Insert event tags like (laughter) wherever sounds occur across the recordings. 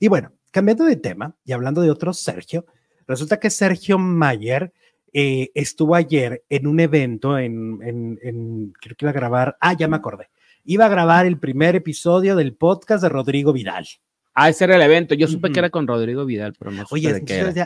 Y bueno, cambiando de tema y hablando de otro Sergio, resulta que Sergio Mayer eh, estuvo ayer en un evento en, en, en, creo que iba a grabar, ah, ya me acordé, iba a grabar el primer episodio del podcast de Rodrigo Vidal. Ah, ese era el evento. Yo supe que era con Rodrigo Vidal, pero no Oye, es,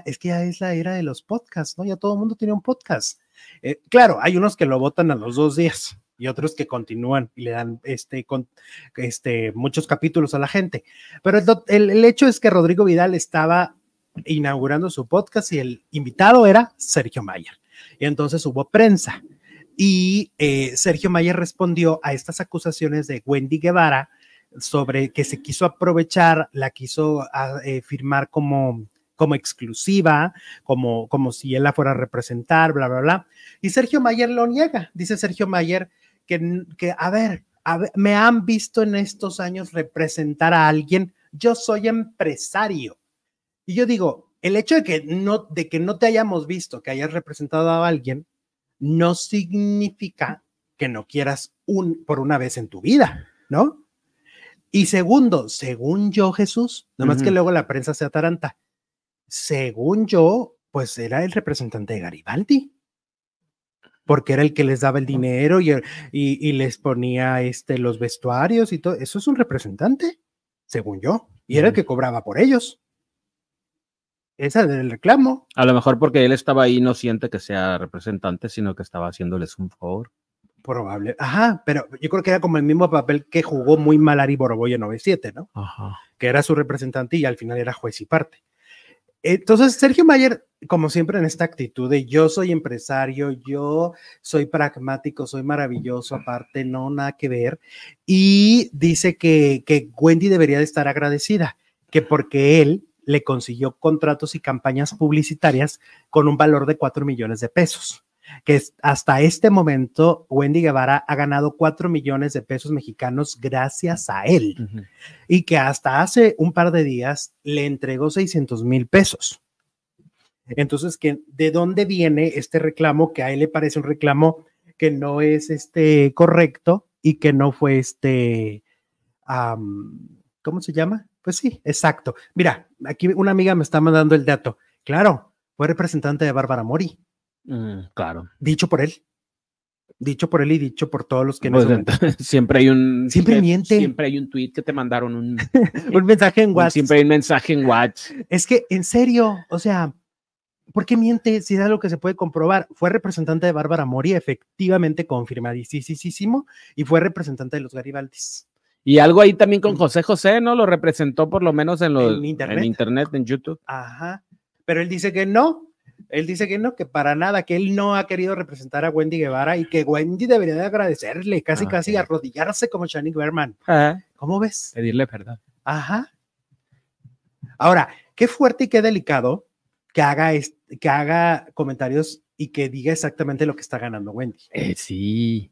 es que ya es la era de los podcasts, ¿no? Ya todo el mundo tiene un podcast. Eh, claro, hay unos que lo votan a los dos días y otros que continúan y le dan este, con, este, muchos capítulos a la gente. Pero el, hecho es que Rodrigo Vidal estaba inaugurando su podcast y el invitado era Sergio Mayer. Y entonces hubo prensa y eh, Sergio Mayer respondió a estas acusaciones de Wendy Guevara sobre que se quiso aprovechar, la quiso ah, eh, firmar como como exclusiva, como, como si él la fuera a representar, bla, bla, bla. Y Sergio Mayer lo niega. Dice Sergio Mayer, que, a, ver, me han visto en estos años representar a alguien, yo soy empresario. Y yo digo, el hecho de que no, de que no te hayamos visto, que hayas representado a alguien, no significa que no quieras un, por una vez en tu vida, ¿no? Y segundo, según yo, Jesús, nomás más que luego la prensa se ataranta, según yo, pues era el representante de Garibaldi porque era el que les daba el dinero y, y, les ponía este, los vestuarios y todo. Eso es un representante, según yo, y era el que cobraba por ellos. Ese era el reclamo. A lo mejor porque él estaba ahí no siente que sea representante, sino que estaba haciéndoles un favor. Probable. Ajá, pero yo creo que era como el mismo papel que jugó muy mal Ari Boroboy en 97, ¿no? Ajá. Que era su representante y al final era juez y parte. Entonces, Sergio Mayer, como siempre en esta actitud de yo soy empresario, yo soy pragmático, soy maravilloso, aparte, no, nada que ver, y dice que, que Wendy debería de estar agradecida, que porque él le consiguió contratos y campañas publicitarias con un valor de cuatro millones de pesos que hasta este momento Wendy Guevara ha ganado 4 millones de pesos mexicanos gracias a él y que hasta hace un par de días le entregó 600 mil pesos. Entonces, ¿de dónde viene este reclamo que a él le parece un reclamo que no es este correcto y que no fue este, ¿cómo se llama? Pues sí, exacto. Mira, aquí una amiga me está mandando el dato. Claro, fue representante de Bárbara Mori. Mm, claro. Dicho por él. Dicho por él y dicho por todos los que no pues, (laughs) Siempre hay un. Siempre miente. Siempre hay un tweet que te mandaron un. (laughs) un mensaje en WhatsApp. Siempre hay un mensaje en WhatsApp. Es que, en serio, o sea, ¿por qué miente si es algo que se puede comprobar? Fue representante de Bárbara Mori, efectivamente confirmadísimo, y fue representante de los Garibaldis. Y algo ahí también con mm. José José, ¿no? Lo representó por lo menos en los internet, en, internet, en YouTube. Ajá. Pero él dice que no, él dice que no, que para nada, que él no ha querido representar a Wendy Guevara y que Wendy debería de agradecerle, casi casi arrodillarse como Shani Berman. ¿Cómo ves? Pedirle perdón. Ajá. Ahora, qué fuerte y qué delicado que haga, que haga comentarios y que diga exactamente lo que está ganando Wendy. Eh, sí.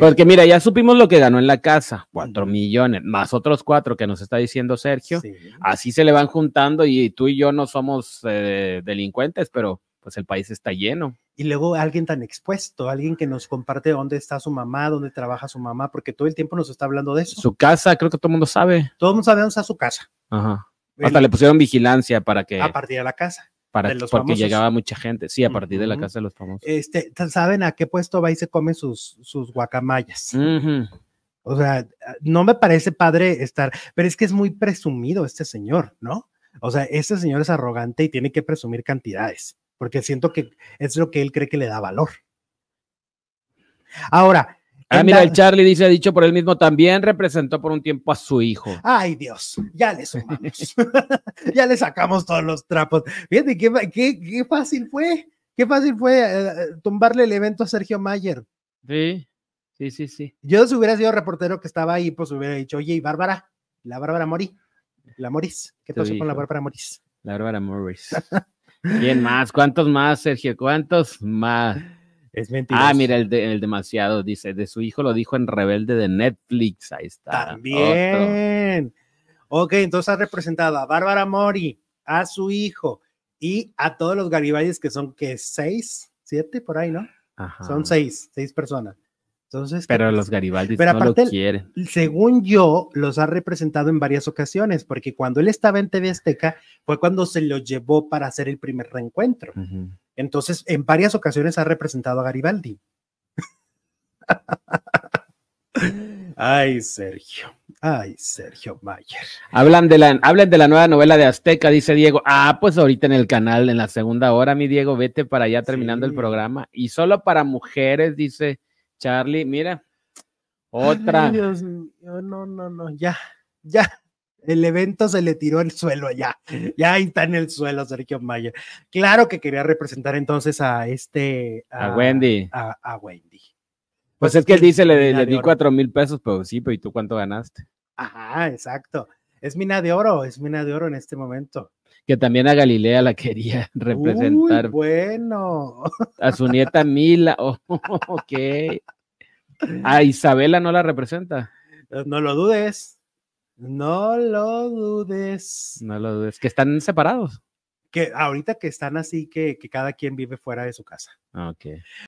Porque mira, ya supimos lo que ganó en la casa, cuatro millones, más otros cuatro que nos está diciendo Sergio. Así se le van juntando y tú y yo no somos eh, delincuentes, pero pues el país está lleno. Y luego alguien tan expuesto, alguien que nos comparte dónde está su mamá, dónde trabaja su mamá, porque todo el tiempo nos está hablando de eso. Su casa, creo que todo el mundo sabe. Todo el mundo sabe dónde está su casa. Ajá. Hasta le pusieron vigilancia para que... A partir de la casa. Para, los porque llegaba mucha gente. Sí, a partir de la casa de los famosos. Este, ¿Saben a qué puesto va y se comen sus, sus guacamayas? O sea, no me parece padre estar, pero es que es muy presumido este señor, ¿no? O sea, este señor es arrogante y tiene que presumir cantidades porque siento que es lo que él cree que le da valor. Ahora. Ah, mira, el Charlie dice, ha dicho por él mismo, también representó por un tiempo a su hijo. Ay, Dios, ya le sumamos. (laughs) ya le sacamos todos los trapos. Fíjate qué, fácil fue. Qué fácil fue eh, tumbarle el evento a Sergio Mayer. Sí, sí, sí, sí. Yo si hubiera sido reportero que estaba ahí, pues hubiera dicho, oye, y Bárbara, la Bárbara morí la Moris, ¿qué pasó con la Bárbara Moris? La Bárbara Morris. (laughs) ¿Quién más? ¿Cuántos más, Sergio? ¿Cuántos más? Es mentira. Ah, mira, el, demasiado, dice, de su hijo lo dijo en Rebelde de Netflix. Ahí está. También. Ok, entonces ha representado a Bárbara Mori, a su hijo y a todos los Garibayes que son que seis, siete por ahí, ¿no? Ajá. Son seis, seis personas. Entonces, pero los Garibaldi no quieren. Según yo, los ha representado en varias ocasiones, porque cuando él estaba en TV Azteca fue cuando se lo llevó para hacer el primer reencuentro. Entonces, en varias ocasiones ha representado a Garibaldi. (laughs) Ay, Sergio. Ay, Sergio Mayer. Hablan de, la, de la nueva novela de Azteca, dice Diego. Ah, pues ahorita en el canal, en la segunda hora, mi Diego, vete para allá terminando el programa. Y solo para mujeres, dice Charlie, mira, otra. no, no, no, ya, ya. El evento se le tiró el suelo ya. Ya está en el suelo Sergio Mayer. Claro que quería representar entonces a este. A, Wendy. A, Wendy. Pues, pues, es, que él dice, le, le di cuatro mil pesos, pero sí, pero ¿y tú cuánto ganaste? Ajá, exacto. Es mina de oro, es mina de oro en este momento que también a Galilea la quería (laughs) representar. Uy, bueno. A su nieta Mila, oh, (laughs) ok. A Isabela no la representa. No lo dudes. No lo dudes. No lo dudes. Que están separados. Que ahorita que están así, que, que cada quien vive fuera de su casa. Ok.